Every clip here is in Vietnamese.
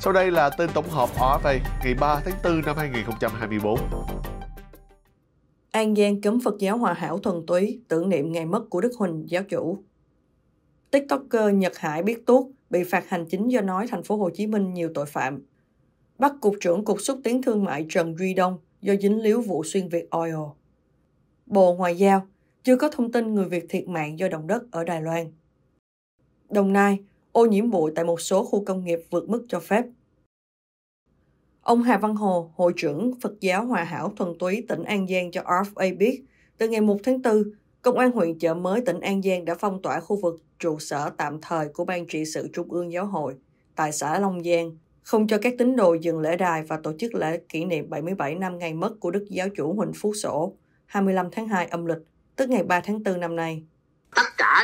Sau đây là tin tổng hợp RFA ngày 3 tháng 4 năm 2024. An Giang cấm Phật giáo hòa hảo thuần túy, tưởng niệm ngày mất của Đức Huỳnh giáo chủ. TikToker Nhật Hải biết tuốt bị phạt hành chính do nói thành phố Hồ Chí Minh nhiều tội phạm. Bắt cục trưởng cục xúc tiến thương mại Trần Duy Đông do dính líu vụ xuyên Việt Oil. Bộ Ngoại giao chưa có thông tin người Việt thiệt mạng do động đất ở Đài Loan. Đồng Nai, ô nhiễm bụi tại một số khu công nghiệp vượt mức cho phép. Ông Hà Văn Hồ, Hội trưởng Phật giáo Hòa hảo Thuần túy tỉnh An Giang cho RFA biết, từ ngày 1 tháng 4, Công an huyện Chợ Mới tỉnh An Giang đã phong tỏa khu vực trụ sở tạm thời của Ban trị sự Trung ương Giáo hội tại xã Long Giang, không cho các tín đồ dừng lễ đài và tổ chức lễ kỷ niệm 77 năm ngày mất của Đức Giáo chủ Huỳnh Phú Sổ, 25 tháng 2 âm lịch, tức ngày 3 tháng 4 năm nay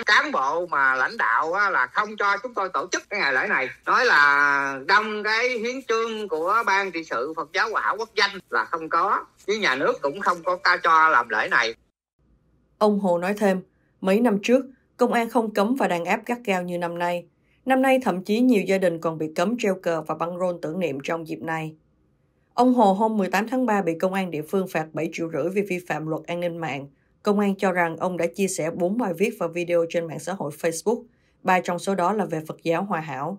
cán bộ mà lãnh đạo là không cho chúng tôi tổ chức cái ngày lễ này nói là đông cái hiến trương của ban trị sự phật giáo hòa hảo quốc danh là không có chứ nhà nước cũng không có ca cho làm lễ này ông hồ nói thêm mấy năm trước công an không cấm và đàn áp gắt gao như năm nay năm nay thậm chí nhiều gia đình còn bị cấm treo cờ và băng rôn tưởng niệm trong dịp này Ông Hồ hôm 18 tháng 3 bị công an địa phương phạt 7 triệu rưỡi vì vi phạm luật an ninh mạng, Công an cho rằng ông đã chia sẻ 4 bài viết và video trên mạng xã hội Facebook, ba trong số đó là về Phật giáo Hòa Hảo.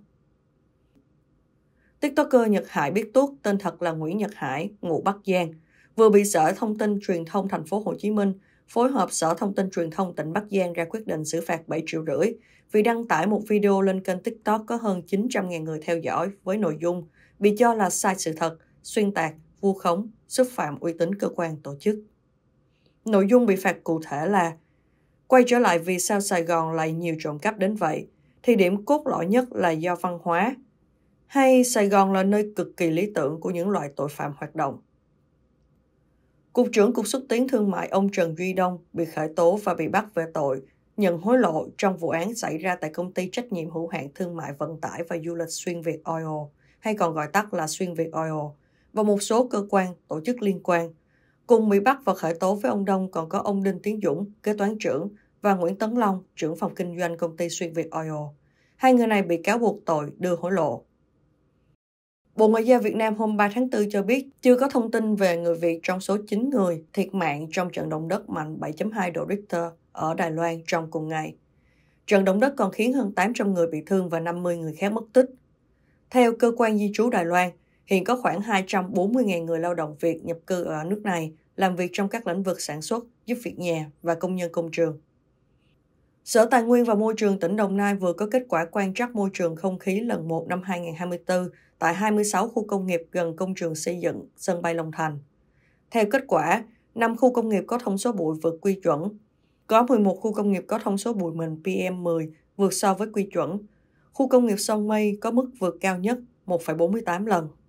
TikToker Nhật Hải biết tuốt tên thật là Nguyễn Nhật Hải, ngụ Bắc Giang, vừa bị Sở Thông tin Truyền thông Thành phố Hồ Chí Minh phối hợp Sở Thông tin Truyền thông tỉnh Bắc Giang ra quyết định xử phạt 7 triệu rưỡi vì đăng tải một video lên kênh TikTok có hơn 900.000 người theo dõi với nội dung bị cho là sai sự thật, xuyên tạc, vu khống, xúc phạm uy tín cơ quan tổ chức. Nội dung bị phạt cụ thể là Quay trở lại vì sao Sài Gòn lại nhiều trộm cắp đến vậy, thì điểm cốt lõi nhất là do văn hóa. Hay Sài Gòn là nơi cực kỳ lý tưởng của những loại tội phạm hoạt động. Cục trưởng Cục xúc tiến thương mại ông Trần Duy Đông bị khởi tố và bị bắt về tội nhận hối lộ trong vụ án xảy ra tại công ty trách nhiệm hữu hạn thương mại vận tải và du lịch xuyên Việt Oil, hay còn gọi tắt là xuyên Việt Oil, và một số cơ quan, tổ chức liên quan – Cùng bị bắt và khởi tố với ông Đông còn có ông Đinh Tiến Dũng, kế toán trưởng, và Nguyễn Tấn Long, trưởng phòng kinh doanh công ty xuyên Việt Oil. Hai người này bị cáo buộc tội đưa hối lộ. Bộ Ngoại giao Việt Nam hôm 3 tháng 4 cho biết chưa có thông tin về người Việt trong số 9 người thiệt mạng trong trận động đất mạnh 7.2 độ Richter ở Đài Loan trong cùng ngày. Trận động đất còn khiến hơn 800 người bị thương và 50 người khác mất tích. Theo cơ quan di trú Đài Loan, Hiện có khoảng 240.000 người lao động Việt nhập cư ở nước này, làm việc trong các lĩnh vực sản xuất, giúp việc nhà và công nhân công trường. Sở Tài nguyên và Môi trường tỉnh Đồng Nai vừa có kết quả quan trắc môi trường không khí lần 1 năm 2024 tại 26 khu công nghiệp gần công trường xây dựng sân bay Long Thành. Theo kết quả, 5 khu công nghiệp có thông số bụi vượt quy chuẩn. Có 11 khu công nghiệp có thông số bụi mịn PM10 vượt so với quy chuẩn. Khu công nghiệp Sông Mây có mức vượt cao nhất 1,48 lần.